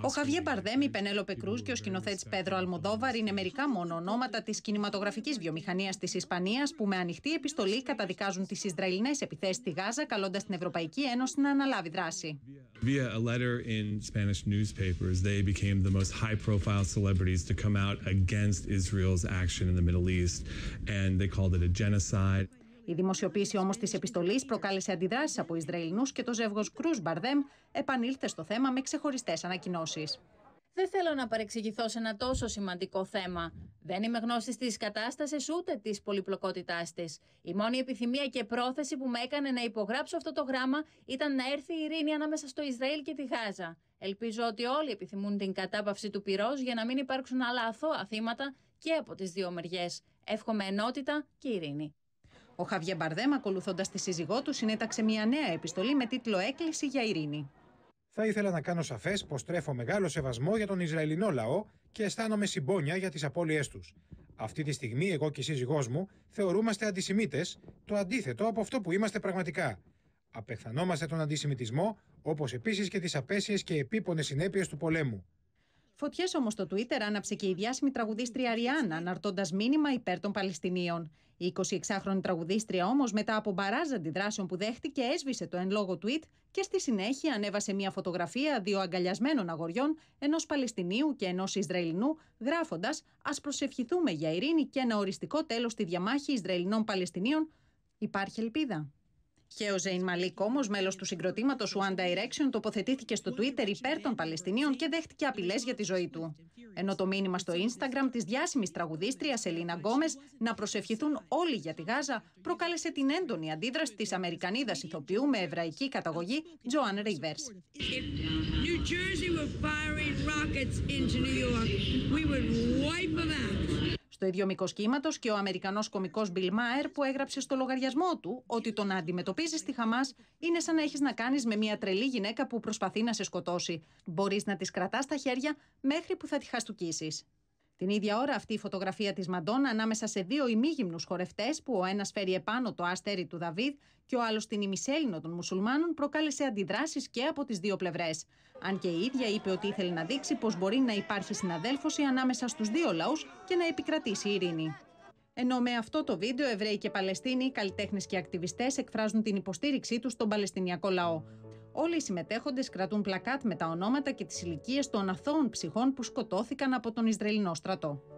Ο Χαβιέ Μπαρδέμ, η Πενέλοπε και ο σκηνοθέτης Πέδρο Αλμοδόβαρ είναι μερικά μόνο ονόματα της κινηματογραφικής βιομηχανίας της Ισπανίας που με ανοιχτή επιστολή καταδικάζουν τις Ισραηλινές επιθέσεις στη Γάζα, καλώντας την Ευρωπαϊκή Ένωση να αναλάβει δράση. Via a η δημοσιοποίηση όμως της επιστολής προκάλεσε αντιδράσεις από Ισραηλινούς και το ζεύγος Κρούς Μπαρδέμ επανήλθε στο θέμα με ξεχωριστές ανακοινώσεις. Δεν θέλω να παρεξηγηθώ σε ένα τόσο σημαντικό θέμα. Δεν είμαι γνώση της κατάστασης ούτε της πολυπλοκότητάς της. Η μόνη επιθυμία και πρόθεση που με έκανε να υπογράψω αυτό το γράμμα ήταν να έρθει η ειρήνη ανάμεσα στο Ισραήλ και τη Γάζα. Ελπίζω ότι όλοι επιθυμούν την κατάπαυση του πυρός για να μην υπάρξουν άλλα αθώα θύματα και από τις δύο μεριές. Εύχομαι ενότητα και ειρήνη. Ο Χαβιέ Μπαρδέμ, ακολουθώντας τη σύζυγό του, συνέταξε μια νέα επιστολή με τίτλο Έκκληση για ειρήνη. Θα ήθελα να κάνω σαφές πως τρέφω μεγάλο σεβασμό για τον Ισραηλινό λαό και αισθάνομαι συμπόνια για τις απώλειές τους. Αυτή τη στιγμή, εγώ και η σύζυγός μου θεωρούμαστε αντισημίτες, το αντίθετο από αυτό που είμαστε πραγματικά. Απεχθανόμαστε τον αντισημιτισμό, όπως επίσης και τις απέσιες και επίπονες συνέπειες του πολέμου. Φωτιές όμως στο Twitter άναψε και η διάσημη τραγουδίστρια Ριάννα, αναρτώντας μήνυμα υπέρ των Παλαιστινίων. Η 26χρονη τραγουδίστρια όμως, μετά από μπαράζ αντιδράσεων που δέχτηκε, έσβησε το εν λόγω tweet και στη συνέχεια ανέβασε μια φωτογραφία δύο αγκαλιασμένων αγοριών, ενός Παλαιστινίου και ενός Ισραηλινού, γράφοντας Ας προσευχηθούμε για ειρήνη και ένα οριστικό τέλος στη διαμάχη Ισραηλινών Παλαιστινίων. Υπάρχει ελπίδα. Και ο Ζέιν Μαλίκ όμως, μέλος του συγκροτήματος One Direction, τοποθετήθηκε στο Twitter υπέρ των Παλαιστινίων και δέχτηκε απειλές για τη ζωή του. Ενώ το μήνυμα στο Instagram της διάσημης τραγουδίστριας Ελίνα Γκόμες να προσευχηθούν όλοι για τη Γάζα προκάλεσε την έντονη αντίδραση της Αμερικανίδας ηθοποιού με εβραϊκή καταγωγή Τζοάν Ρίβερ. Το ίδιο μήκος κύματος και ο Αμερικανός κωμικό Μπιλ Μάερ που έγραψε στο λογαριασμό του ότι το να αντιμετωπίζεις τη Χαμάς είναι σαν να έχεις να κάνεις με μια τρελή γυναίκα που προσπαθεί να σε σκοτώσει. Μπορείς να της κρατάς στα χέρια μέχρι που θα τη χαστουκίσεις. Την ίδια ώρα αυτή η φωτογραφία της Μαντόνα ανάμεσα σε δύο ημίγυμνους χορευτές που ο ένας φέρει επάνω το άστέρι του Δαβίδ και ο άλλος την ημισέλινο των μουσουλμάνων προκάλεσε αντιδράσεις και από τις δύο πλευρές. Αν και η ίδια είπε ότι ήθελε να δείξει πως μπορεί να υπάρχει συναδέλφωση ανάμεσα στους δύο λαούς και να επικρατήσει η ειρήνη. Ενώ με αυτό το βίντεο, Εβραίοι και Παλαιστίνοι, καλλιτέχνες και ακτιβιστές εκφράζουν την υποστήριξή τους στον Παλαιστινιακό λαό. Όλοι οι συμμετέχοντες κρατούν πλακάτ με τα ονόματα και τις ηλικίες των αθώων ψυχών που σκοτώθηκαν από τον Ισραηλινό στρατό.